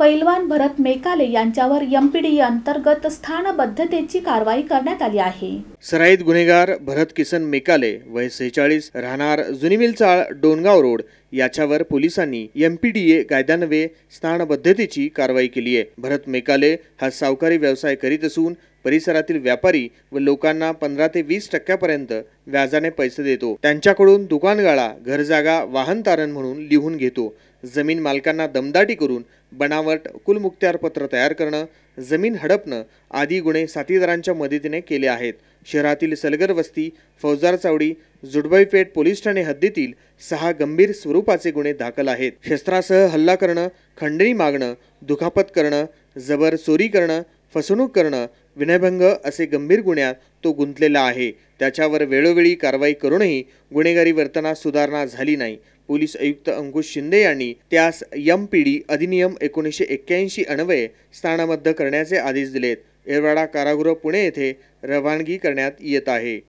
पैलवान भरत मेकाले यांच्यावर एमपीडी अंतर्गत स्थानबद्धतेची कारवाई करण्यात आली आहे सराईत गुन्हेगार भरत किसन मेकाले वय सेहेचाळीस राहणार जुनी मिलचाळ डोनगाव रोड याच्यावर पोलिसांनी एमपीडीए कायद्यान्वये स्थानबद्धतेची कारवाई केली आहे भरत मेकाले हा सावकारी व्यवसाय करीत असून परिसरातील व्यापारी व लोकांना पंधरा ते वीस टक्क्यापर्यंत व्याजाने पैसे देतो त्यांच्याकडून दुकानगाळा घरजागा वाहन तारण म्हणून लिहून घेतो जमीन मालकांना दमदाटी करून बनावट कुलमुक्त्यारपत्र तयार करणं जमीन हडपणं आदी गुन्हे साथीदारांच्या मदतीने केले आहेत शहरातील सलगर वस्ती फौजदार चावडी जुडबाईपेठ पोलीस ठाणे हद्दीतील सहा गंभीर स्वरूपाचे गुन्हे दाखल आहेत शस्त्रासह हल्ला करणं खंडणी मागणं दुखापत करणं जबर चोरी करणं फसवणूक करणं विनयभंग असे गंभीर गुन्ह्यात तो गुंतलेला आहे त्याच्यावर वेळोवेळी कारवाई करूनही गुन्हेगारी वर्तनात सुधारणा झाली नाही पोलीस आयुक्त अंकुश शिंदे यांनी त्यास यम पी डी अधिनियम एकोणीसशे एक्क्याऐंशी अन्वये स्थानबद्ध करण्याचे आदेश दिलेत येरवाडा कारागृह पुणे येथे रवानगी करण्यात येत आहे